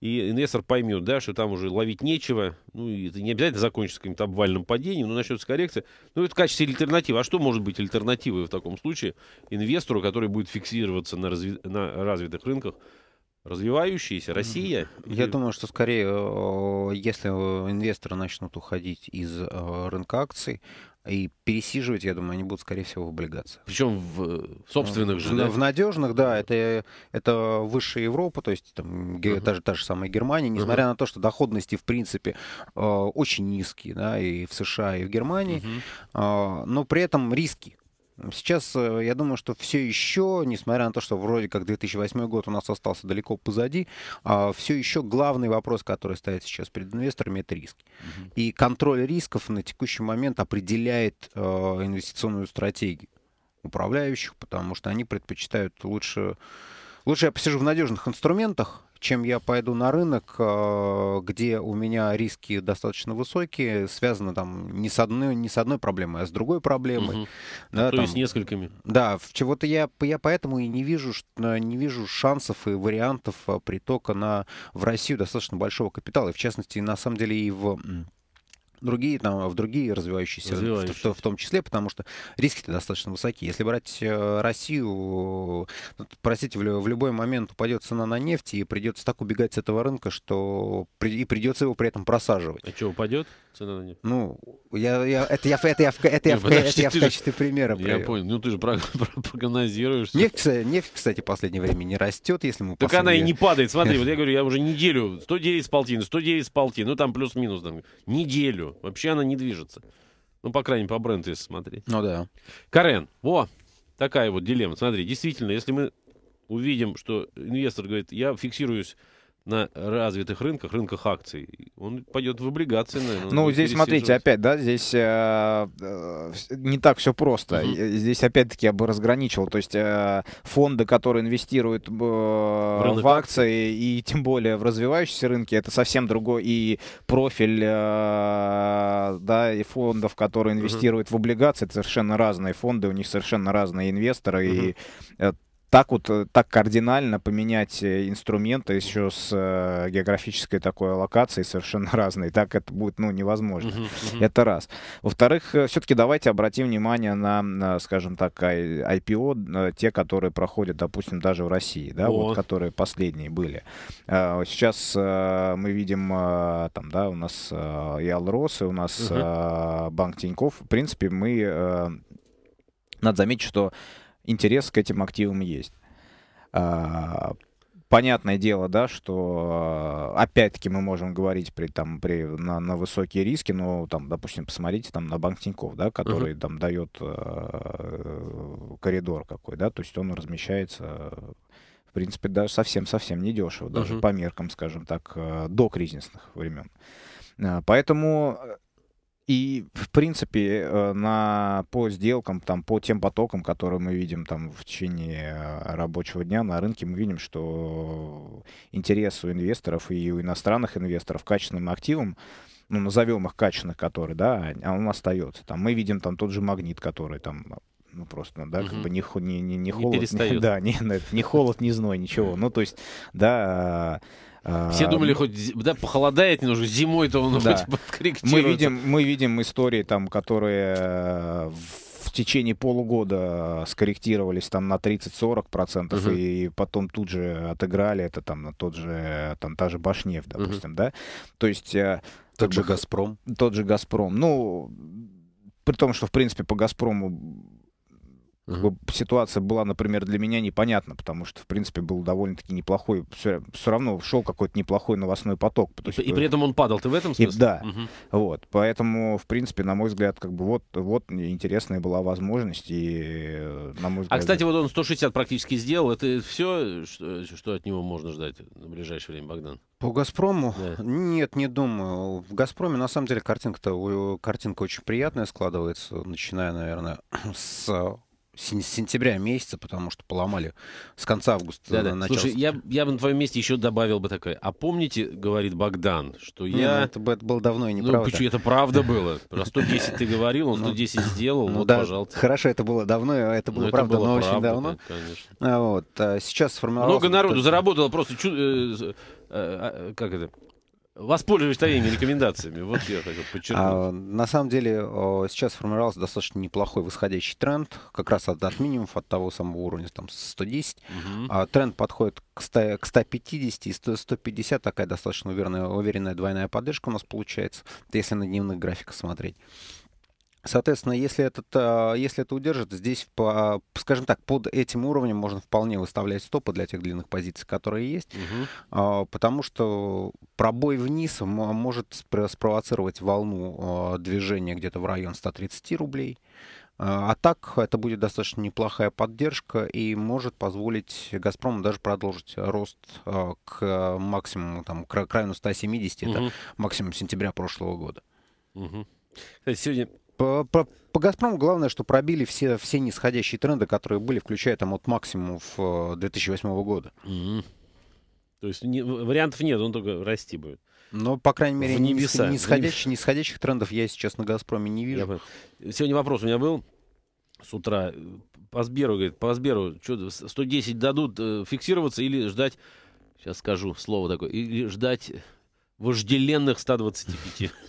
И инвестор поймет, да, что там уже ловить нечего. Ну, и это не обязательно закончится каким-то обвальным падением, но начнется коррекция. Ну, это в качестве альтернативы. А что может быть альтернативой в таком случае инвестору, который будет фиксироваться на, разви... на развитых рынках? развивающаяся Россия. Я и... думаю, что скорее, э, если э, инвесторы начнут уходить из э, рынка акций, и пересиживать, я думаю, они будут, скорее всего, в облигациях. Причем в собственных же, в, да? В надежных, да. Это, это высшая Европа, то есть там, uh-huh. та, же, та же самая Германия. Несмотря uh-huh. на то, что доходности, в принципе, очень низкие, да, и в США, и в Германии, uh-huh. но при этом риски Сейчас, э, я думаю, что все еще, несмотря на то, что вроде как 2008 год у нас остался далеко позади, а, все еще главный вопрос, который стоит сейчас перед инвесторами, это риски. Угу. И контроль рисков на текущий момент определяет э, инвестиционную стратегию управляющих, потому что они предпочитают лучше Лучше я посижу в надежных инструментах, чем я пойду на рынок, э, где у меня риски достаточно высокие, связаны там не с одной, не с одной проблемой, а с другой проблемой. Угу. Да, То там, есть несколькими. Да, в чего-то я, я поэтому и не вижу, не вижу шансов и вариантов э, притока на, в Россию достаточно большого капитала, и в частности, на самом деле и в другие, там, в другие развивающиеся, развивающиеся. В, в, в том числе, потому что риски-то достаточно высоки. Если брать э, Россию, ну, простите, в, в любой момент упадет цена на нефть, и придется так убегать с этого рынка, что при, и придется его при этом просаживать. А что, упадет? Цена на нефть. Ну, я, я, это я, это я, это я, это я в качестве примера. Я понял. Ну, ты же прогнозируешь. Нефть, нефть, кстати, в последнее время не растет, если мы Так она и не падает. Смотри, вот я говорю, я уже неделю, 109 с полтин, 109 с полтин, ну там плюс-минус. Неделю. Вообще она не движется. Ну, по крайней мере, по бренду, если смотреть. Ну да. Карен, во, такая вот дилемма. Смотри, действительно, если мы увидим, что инвестор говорит, я фиксируюсь на развитых рынках, рынках акций, он пойдет в облигации. Наверное, ну, здесь смотрите, опять, да, здесь э, э, не так все просто. Угу. Здесь опять-таки я бы разграничивал, То есть э, фонды, которые инвестируют э, в, в акции и тем более в развивающиеся рынки, это совсем другой и профиль э, да, и фондов, которые инвестируют угу. в облигации, это совершенно разные фонды, у них совершенно разные инвесторы угу. и так вот, э, так кардинально поменять э, инструменты еще с э, географической такой локацией совершенно разной, так это будет, ну, невозможно. Uh-huh, uh-huh. Это раз. Во-вторых, все-таки давайте обратим внимание на, скажем так, IPO, те, которые проходят, допустим, даже в России, да, вот, вот которые последние были. А, сейчас мы видим, там, да, у нас и Алрос, и у нас uh-huh. Банк Тиньков. В принципе, мы надо заметить, что интерес к этим активам есть. А, понятное дело, да, что а, опять-таки мы можем говорить при, там, при, на, на высокие риски, но там, допустим, посмотрите там, на банк Тинькофф, да, который uh-huh. там дает э, коридор какой, да, то есть он размещается в принципе, даже совсем-совсем недешево, даже uh-huh. по меркам, скажем так, до кризисных времен. Поэтому и, в принципе, э, на, по сделкам, там, по тем потокам, которые мы видим там, в течение э, рабочего дня на рынке, мы видим, что интерес у инвесторов и у иностранных инвесторов к качественным активам ну, назовем их качественных, которые, да, он остается. Там мы видим там тот же магнит, который там ну просто, да, угу. как бы не, не, не, не холод, перестает. не, да, не, не холод, не зной, ничего. Ну, то есть, да, а, а, все думали, хоть да, похолодает немножко, зимой-то он да. хоть подкорректируется. Мы видим, мы видим истории, там, которые в течение полугода скорректировались там на 30-40% угу. и потом тут же отыграли это там на тот же, там та же Башнефть, допустим, угу. да? То есть... Э, тот же бы, «Газпром». Тот же «Газпром». Ну, при том, что, в принципе, по «Газпрому» Как бы ситуация была, например, для меня непонятна, потому что, в принципе, был довольно-таки неплохой, все, все равно шел какой-то неплохой новостной поток. И, что... и при этом он падал, ты в этом смысле? И, да. Угу. Вот, поэтому, в принципе, на мой взгляд, как бы вот, вот интересная была возможность, и, на мой а, взгляд... А, кстати, вот он 160 практически сделал, это все, что, что от него можно ждать на ближайшее время, Богдан? По «Газпрому»? Да. Нет, не думаю. В «Газпроме», на самом деле, картинка-то, картинка очень приятная складывается, начиная, наверное, с с сентября месяца, потому что поломали с конца августа. Да, да. Начало... Слушай, я, я бы на твоем месте еще добавил бы такое. А помните, говорит Богдан, что я... Ну, это, это было давно и ну, неправда. Ну, почему это правда было? Про 110 ты говорил, он 110 ну, сделал, ну, да, пожалуйста. Хорошо, это было давно, это было, ну, правда, но очень давно. Да, а вот, а сейчас сформировалось... Много народу заработало просто... Э, э, а, как это? Воспользуюсь твоими рекомендациями. Вот я хочу подчеркнуть. А, на самом деле сейчас формировался достаточно неплохой восходящий тренд, как раз от, от минимумов, от того самого уровня там 110. Угу. А, тренд подходит к, 100, к 150 и 100, 150 такая достаточно уверенная, уверенная двойная поддержка у нас получается, если на дневных графиках смотреть. Соответственно, если, этот, а, если это удержит, здесь, скажем так, под этим уровнем можно вполне выставлять стопы для тех длинных позиций, которые есть, угу. потому что пробой вниз может спровоцировать волну а, движения где-то в район 130 рублей. А так это будет достаточно неплохая поддержка и может позволить «Газпрому» даже продолжить рост к максимуму, там, к краю 170, угу. это максимум сентября прошлого года. Угу. Кстати, сегодня по, по, по «Газпрому» главное, что пробили все, все нисходящие тренды, которые были, включая там от максимумов 2008 года. mm То есть не, вариантов нет, он только расти будет. Но, по крайней мере, в небеса. Нисходящих, нисходящих трендов я сейчас на «Газпроме» не вижу. Я Сегодня вопрос у меня был с утра. По Сберу, говорит, по Сберу, что, 110 дадут э, фиксироваться или ждать, сейчас скажу слово такое, или ждать вожделенных 125.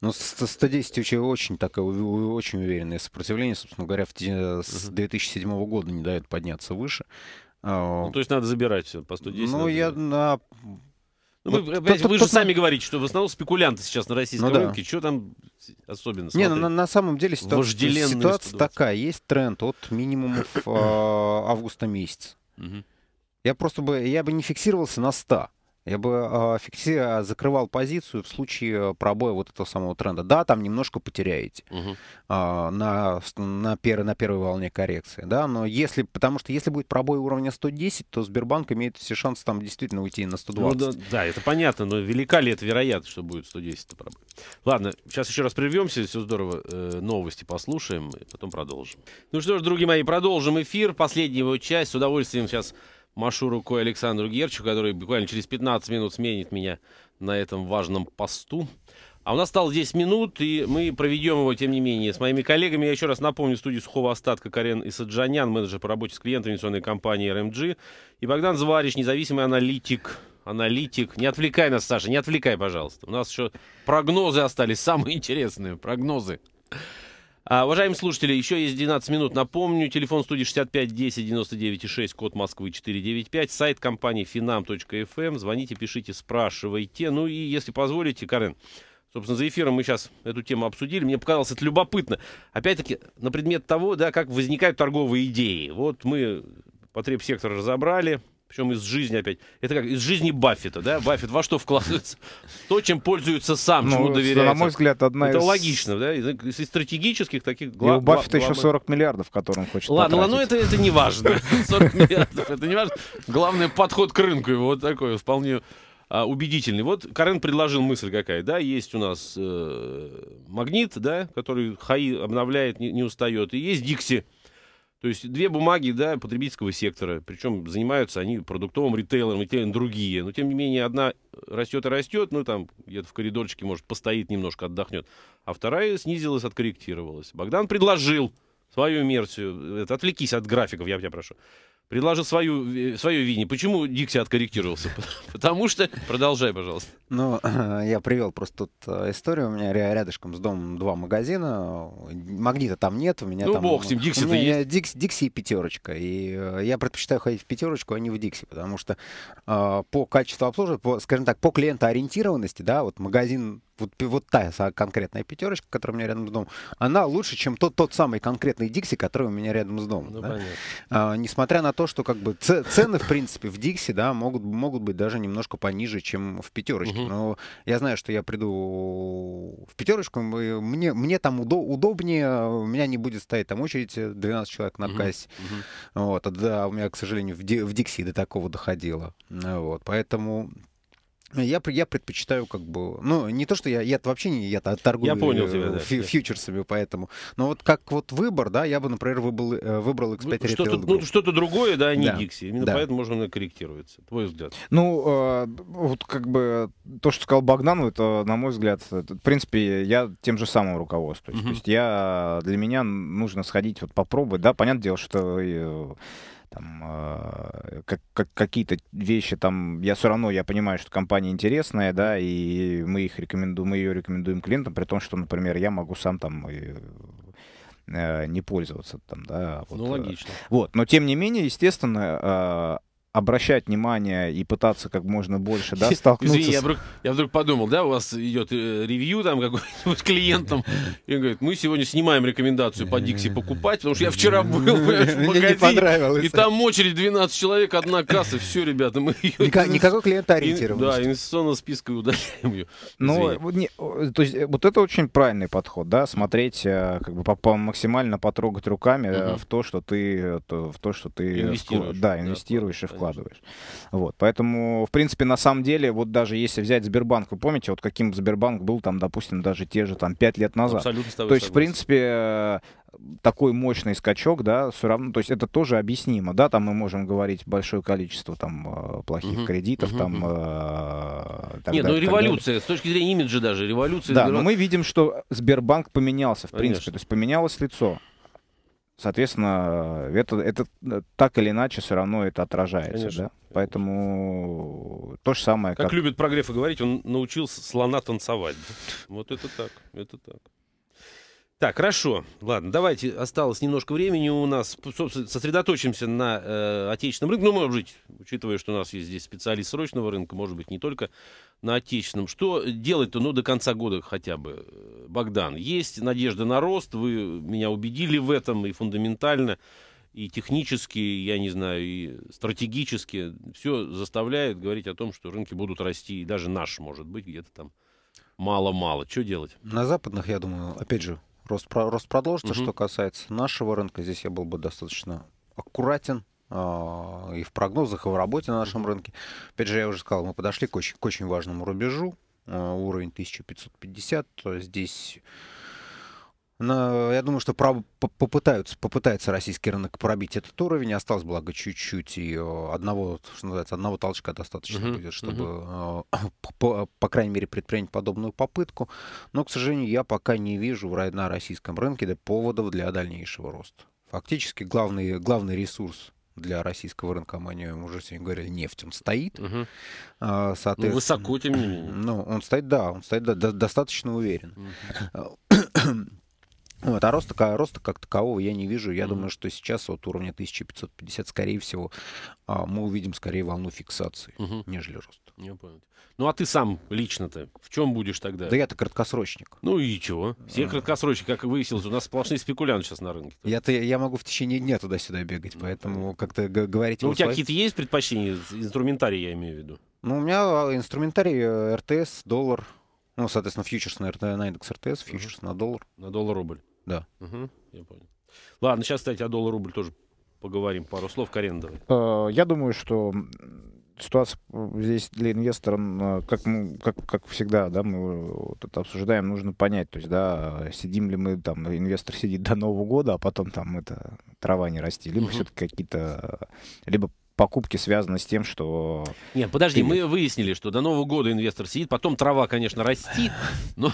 Но 110 у тебя очень такое, очень уверенное сопротивление, собственно говоря, в, с 2007 года не дает подняться выше. А, ну, то есть надо забирать все по 110. Ну, я на... Ну, вы, опять, вы же сами говорите, что в основном спекулянты сейчас на российском ну, рынке. Что там особенно? Смотри. Не, ну, на, на самом деле ситуация, ситуация такая. Есть тренд от минимумов э, августа месяца. Угу. Я просто бы, я бы не фиксировался на 100 я бы а, фикси... закрывал позицию в случае э, пробоя вот этого самого тренда. Да, там немножко потеряете а, на, на, пер... на первой волне коррекции, да, но если, потому что если будет пробой уровня 110, то Сбербанк имеет все шансы там действительно уйти на 120. Ну, да, да, это понятно, но велика ли это вероятность, что будет 110 пробой? Ладно, сейчас еще раз прервемся, все здорово, э, новости послушаем, и потом продолжим. Ну что ж, друзья мои, продолжим эфир, последнюю часть, с удовольствием сейчас Машу рукой Александру Герчу, который буквально через 15 минут сменит меня на этом важном посту. А у нас стало 10 минут, и мы проведем его, тем не менее, с моими коллегами. Я еще раз напомню, в студии сухого остатка Карен Исаджанян, менеджер по работе с клиентами инвестиционной компании РМГ, и Богдан Зварич, независимый аналитик аналитик. Не отвлекай нас, Саша, не отвлекай, пожалуйста. У нас еще прогнозы остались, самые интересные прогнозы. А, уважаемые слушатели, еще есть 12 минут. Напомню, телефон студии 65 10 99 6, код Москвы 495, сайт компании finam.fm. Эм. Звоните, пишите, спрашивайте. Ну и, если позволите, Карен, собственно, за эфиром мы сейчас эту тему обсудили. Мне показалось это любопытно. Опять-таки, на предмет того, да, как возникают торговые идеи. Вот мы потреб-сектор разобрали, причем из жизни опять. Это как из жизни Баффета, да? Баффет во что вкладывается? То, чем пользуется сам, ну, чему доверяется. На мой взгляд, одна Это из... логично, да? Из, из стратегических таких глав... И у Баффета глав... еще 40 миллиардов, которым хочет Ладно, ну потратить. ладно, это, это не важно. 40 миллиардов, это не важно. Главное, подход к рынку его вот такой, вполне а, убедительный. Вот Карен предложил мысль какая, да, есть у нас э, магнит, да, который ХАИ обновляет, не, не устает, и есть Дикси, то есть две бумаги да, потребительского сектора, причем занимаются они продуктовым ритейлером, ритейлером другие. Но тем не менее, одна растет и растет, ну там где-то в коридорчике, может, постоит немножко, отдохнет. А вторая снизилась, откорректировалась. Богдан предложил свою мерцию, отвлекись от графиков, я тебя прошу предложил свою, свое видение. Почему Дикси откорректировался? Потому что... Продолжай, пожалуйста. Ну, я привел просто тут э, историю. У меня рядышком с домом два магазина. Магнита там нет. У меня ну, там... бог с ним, Дикси-то есть. Дикс, Дикси и пятерочка. И э, я предпочитаю ходить в пятерочку, а не в Дикси. Потому что э, по качеству обслуживания, по, скажем так, по клиентоориентированности, да, вот магазин вот, вот та конкретная пятерочка, которая у меня рядом с домом, она лучше, чем тот, тот самый конкретный Дикси, который у меня рядом с домом. Ну, да? а, несмотря на то, что как бы цены, в принципе, в Дикси, да, могут, могут быть даже немножко пониже, чем в пятерочке. Угу. Но я знаю, что я приду в пятерочку, мне, мне там удо, удобнее, у меня не будет стоять там очередь 12 э, человек на кассе. Угу. Вот, а, да, у меня, к сожалению, в, Ди, в Дикси до такого доходило. Вот, поэтому я, я предпочитаю как бы... Ну, не то, что я... я вообще не... Я торгую я понял тебя, да, фью, фьючерсами, поэтому... Но вот как вот выбор, да, я бы, например, э, выбрал, выбрал X5 ну, что-то, ну, что-то другое, да, а не да. Именно да. поэтому можно она корректируется. Твой взгляд. Ну, э, вот как бы то, что сказал Богдан, это, на мой взгляд, это, в принципе, я тем же самым руководствуюсь. Угу. То есть я... Для меня нужно сходить, вот попробовать, да, понятное дело, что... Э, там, э, как, как, какие-то вещи там, я все равно, я понимаю, что компания интересная, да, и мы их рекомендуем, мы ее рекомендуем клиентам, при том, что, например, я могу сам там э, э, не пользоваться там, да. А вот, ну, э, логично. Вот, но тем не менее, естественно, э, обращать внимание и пытаться как можно больше, да, столкнуться. Извини, я вдруг, я вдруг подумал, да, у вас идет э, ревью там какой-нибудь клиентом, и говорит, мы сегодня снимаем рекомендацию по Дикси покупать, потому что я вчера был в магазине, и там очередь 12 человек, одна касса, все, ребята, мы ее... Никак, никакой клиентоориентированности. Да, инвестиционного списка удаляем ее. Ну, то есть э, вот это очень правильный подход, да, смотреть, э, как бы максимально потрогать руками в то, что ты, в то, что ты... Да, инвестируешь да, вкладываешь. Вот, поэтому, в принципе, на самом деле, вот даже если взять Сбербанк, вы помните, вот каким Сбербанк был там, допустим, даже те же там 5 лет назад. Абсолютно То есть, в принципе, такой мощный скачок, да, все равно, то есть это тоже объяснимо, да, там мы можем говорить большое количество там э, плохих uh-huh, кредитов, uh-huh. там... Э, так Нет, ну далее, ну революция, далее. с точки зрения имиджа даже, революция... Да, Сбербанк... но мы видим, что Сбербанк поменялся, в Конечно. принципе, то есть поменялось лицо соответственно, это, это э, так или иначе все равно это отражается. Конечно. Да? Поэтому то же самое. Как, как любит Прогрефа говорить, он научился слона танцевать. Вот это так, это так. Так, хорошо. Ладно, давайте, осталось немножко времени у нас. Собственно, сосредоточимся на э, отечественном рынке. Ну, может быть, учитывая, что у нас есть здесь специалист срочного рынка, может быть, не только на отечественном. Что делать-то, ну, до конца года хотя бы, Богдан? Есть надежда на рост, вы меня убедили в этом и фундаментально, и технически, я не знаю, и стратегически. Все заставляет говорить о том, что рынки будут расти, и даже наш, может быть, где-то там мало-мало. Что делать? На западных, я думаю, опять же, рост, рост продолжится. Угу. Что касается нашего рынка, здесь я был бы достаточно аккуратен а, и в прогнозах, и в работе на нашем рынке. Опять же, я уже сказал, мы подошли к очень, к очень важному рубежу, а, уровень 1550. Здесь но я думаю, что про, попытаются, попытается российский рынок пробить этот уровень. Осталось, благо, чуть-чуть. И э, одного, что называется, одного толчка достаточно uh-huh. будет, чтобы, uh-huh. по, по крайней мере, предпринять подобную попытку. Но, к сожалению, я пока не вижу на российском рынке поводов для дальнейшего роста. Фактически главный, главный ресурс для российского рынка, мы о нем уже сегодня говорили, нефть, он стоит. Угу. Соответственно, ну, высоко, тем не менее. Ну, он стоит, да, он стоит да, достаточно уверенно. Угу. Вот, а роста, роста как такового я не вижу. Я mm-hmm. думаю, что сейчас от уровня 1550, скорее всего, а, мы увидим скорее волну фиксации, mm-hmm. нежели рост. Не понял. Ну а ты сам лично-то в чем будешь тогда? Да я-то краткосрочник. Ну и чего? Все mm-hmm. краткосрочники, как выяснилось, у нас сплошные спекулянты сейчас на рынке. Я-то, я могу в течение дня туда-сюда бегать, mm-hmm. поэтому как-то говорить... Ну у тебя слов... какие-то есть предпочтения, инструментарий я имею в виду? Ну у меня а, инструментарий э, РТС, доллар, ну, соответственно, фьючерс на, на индекс РТС, фьючерс mm-hmm. на доллар. На доллар-рубль. Да. Угу, я понял. Ладно, сейчас, кстати, о доллар-рубль тоже поговорим. Пару слов, Карен, давай. Э, я думаю, что ситуация здесь для инвестора, как, мы, как, как всегда, да, мы вот это обсуждаем, нужно понять, то есть, да, сидим ли мы, там, инвестор сидит до Нового года, а потом там это трава не расти, либо все-таки какие-то, либо покупки связаны с тем, что... Нет, подожди, ты... мы выяснили, что до Нового года инвестор сидит, потом трава, конечно, растит, но,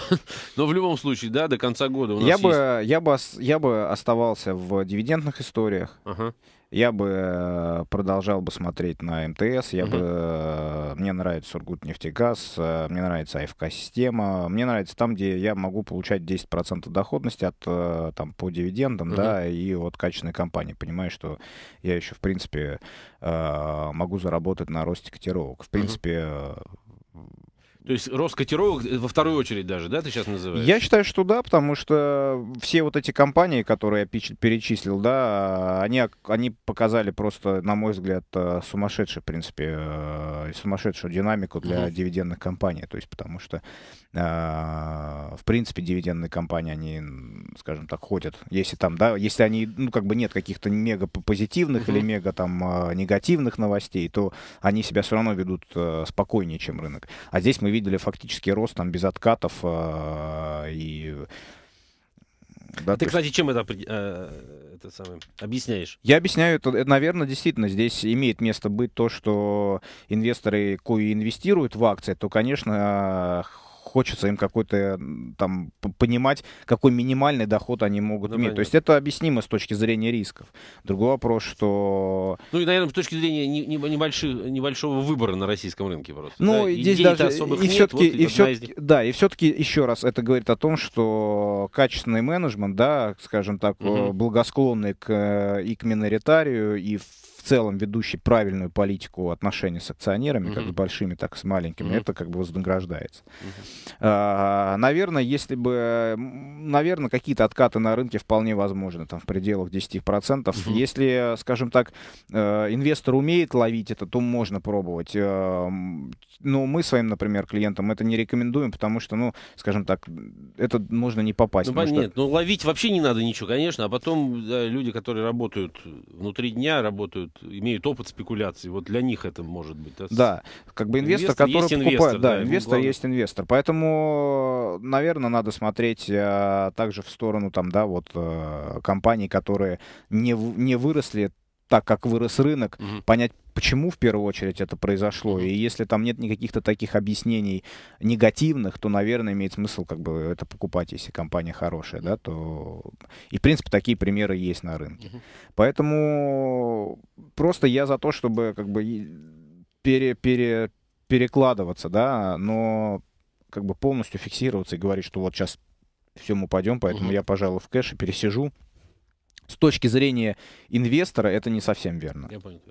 но в любом случае, да, до конца года у нас я есть... Бы, я, бы, я бы оставался в дивидендных историях. Ага я бы э, продолжал бы смотреть на МТС, я угу. бы... Э, мне нравится Сургутнефтегаз, э, мне нравится АФК-система, мне нравится там, где я могу получать 10% доходности от, там, по дивидендам, угу. да, и от качественной компании. Понимаю, что я еще, в принципе, могу заработать на росте котировок. В принципе, угу то есть рост котировок во вторую очередь даже, да, ты сейчас называешь? Я считаю, что да, потому что все вот эти компании, которые я перечислил, да, они, они показали просто, на мой взгляд, э, сумасшедшую, в принципе, э, сумасшедшую динамику для угу. дивидендных компаний. То есть потому что а, в принципе, дивидендные компании, они, скажем так, ходят. Если там, да, если они, ну, как бы нет каких-то мега позитивных mm-hmm. или мега там а, негативных новостей, то они себя все равно ведут э, спокойнее, чем рынок. А здесь мы видели фактический рост там без откатов а, и да, Ты, кстати, чем это, э, это самое, объясняешь? Я объясняю, это, это, наверное, действительно здесь имеет место быть то, что инвесторы, кои инвестируют в акции, то, конечно, хочется им какой-то там понимать, какой минимальный доход они могут ну, иметь. Понятно. То есть это объяснимо с точки зрения рисков. Другой вопрос, что... Ну и, наверное, с точки зрения небольших, небольшого выбора на российском рынке просто. Ну, да? здесь даже... И все-таки, вот все да, и все-таки еще раз это говорит о том, что качественный менеджмент, да, скажем так, угу. благосклонный к, э, и к миноритарию, и в целом ведущий правильную политику отношений с акционерами, угу. как с большими, так и с маленькими, угу. это как бы вознаграждается. Угу. А, наверное, если бы, наверное, какие-то откаты на рынке вполне возможны, там в пределах 10%. Угу. Если, скажем так, э, инвестор умеет ловить это, то можно пробовать. Э, Но ну, мы своим, например, клиентам это не рекомендуем, потому что, ну, скажем так, это можно не попасть. Ну, нет, что... ну ловить вообще не надо ничего, конечно, а потом да, люди, которые работают внутри дня, работают имеют опыт спекуляций. Вот для них это может быть. Да, да как бы инвестор, инвестор который покупает. Инвестор, да, да инвестор главное. есть инвестор. Поэтому, наверное, надо смотреть а, также в сторону там, да, вот а, компаний, которые не, не выросли так как вырос рынок, угу. понять, почему в первую очередь это произошло. Угу. И если там нет никаких то таких объяснений негативных, то, наверное, имеет смысл как бы это покупать, если компания хорошая, да, то... И, в принципе, такие примеры есть на рынке. Угу. Поэтому просто я за то, чтобы как бы пере, пере, перекладываться, да, но как бы полностью фиксироваться и говорить, что вот сейчас все мы упадем, поэтому угу. я, пожалуй, в кэше пересижу, с точки зрения инвестора это не совсем верно. Я понял.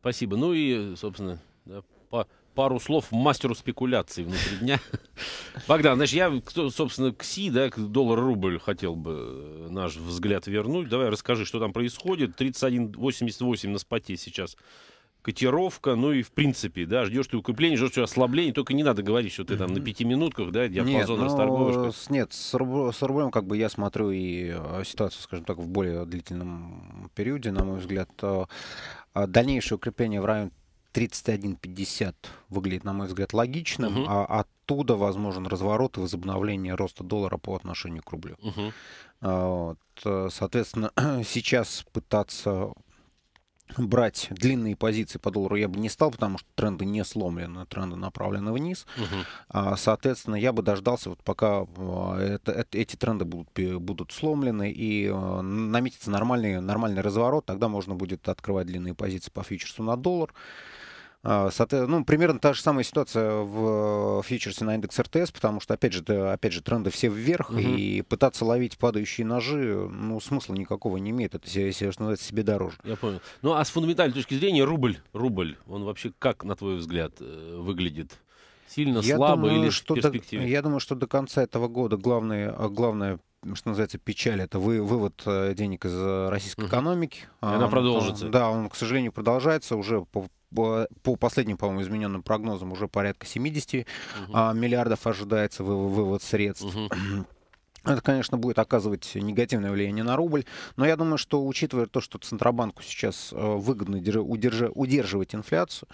Спасибо. Ну и, собственно, да, по пару слов мастеру спекуляций внутри дня. Богдан, значит, я, собственно, к СИ, да, к доллар-рубль хотел бы э, наш взгляд вернуть. Давай расскажи, что там происходит. 31.88 на споте сейчас котировка, ну и в принципе, да, ждешь ты укрепления, ждешь ты ослабления, только не надо говорить, что ты там на пяти минутках, да, диапазон нет, ну, расторговываешь. Нет, с, руб... с рублем как бы я смотрю и э, ситуацию, скажем так, в более длительном периоде, на мой взгляд. А, дальнейшее укрепление в районе 31.50 выглядит, на мой взгляд, логичным, угу. а оттуда возможен разворот и возобновление роста доллара по отношению к рублю. Угу. Вот, э, соответственно, сейчас пытаться брать длинные позиции по доллару я бы не стал, потому что тренды не сломлены, тренды направлены вниз. Угу. Соответственно, я бы дождался, вот пока а, это, это, эти тренды будут, будут сломлены и а, наметится нормальный, нормальный разворот, тогда можно будет открывать длинные позиции по фьючерсу на доллар. А, ну, примерно та же самая ситуация в э, фьючерсе на индекс РТС, потому что, опять же, да, опять же тренды все вверх, угу. и пытаться ловить падающие ножи, ну, смысла никакого не имеет. Это, если что называется, себе дороже. Я понял. Ну, а с фундаментальной точки зрения рубль, рубль, он вообще как, на твой взгляд, э, выглядит? сильно я слабо думаю, или что в перспективе? До, я думаю, что до конца этого года главное, а, главное что называется, печаль. Это вы, вывод э, денег из э, российской uh-huh. экономики. Она он, продолжится. Он, да, он, к сожалению, продолжается уже по по последним, по-моему, измененным прогнозам уже порядка 70 Uh-huh. А, миллиардов ожидается вывод средств. Uh-huh. Это, конечно, будет оказывать негативное влияние на рубль, но я думаю, что учитывая то, что Центробанку сейчас э, выгодно удерживать инфляцию,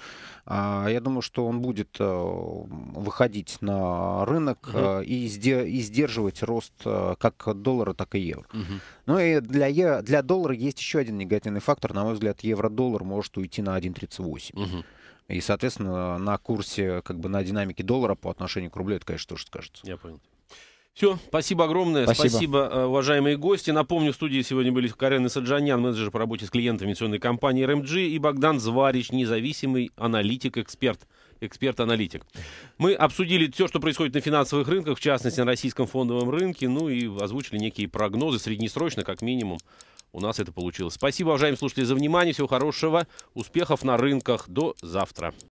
э, я думаю, что он будет э, выходить на рынок и сдерживать рост как доллара, так и евро. Угу. Ну и для, е... для доллара есть еще один негативный фактор. На мой взгляд, евро-доллар может уйти на 1,38. Угу. И, соответственно, на курсе, как бы на динамике доллара по отношению к рублю, это, конечно, тоже скажется. Я понял. Все, спасибо огромное. Спасибо. спасибо, э, уважаемые гости. Напомню, в студии сегодня были Карен Исаджанян, менеджер по работе с клиентами инвестиционной компании РМГ, и Богдан Зварич, независимый аналитик-эксперт. Эксперт-аналитик. Мы обсудили все, что происходит на финансовых рынках, в частности, на российском фондовом рынке, ну и озвучили некие прогнозы среднесрочно, как минимум. У нас это получилось. Спасибо, уважаемые слушатели, за внимание. Всего хорошего, успехов на рынках. До завтра.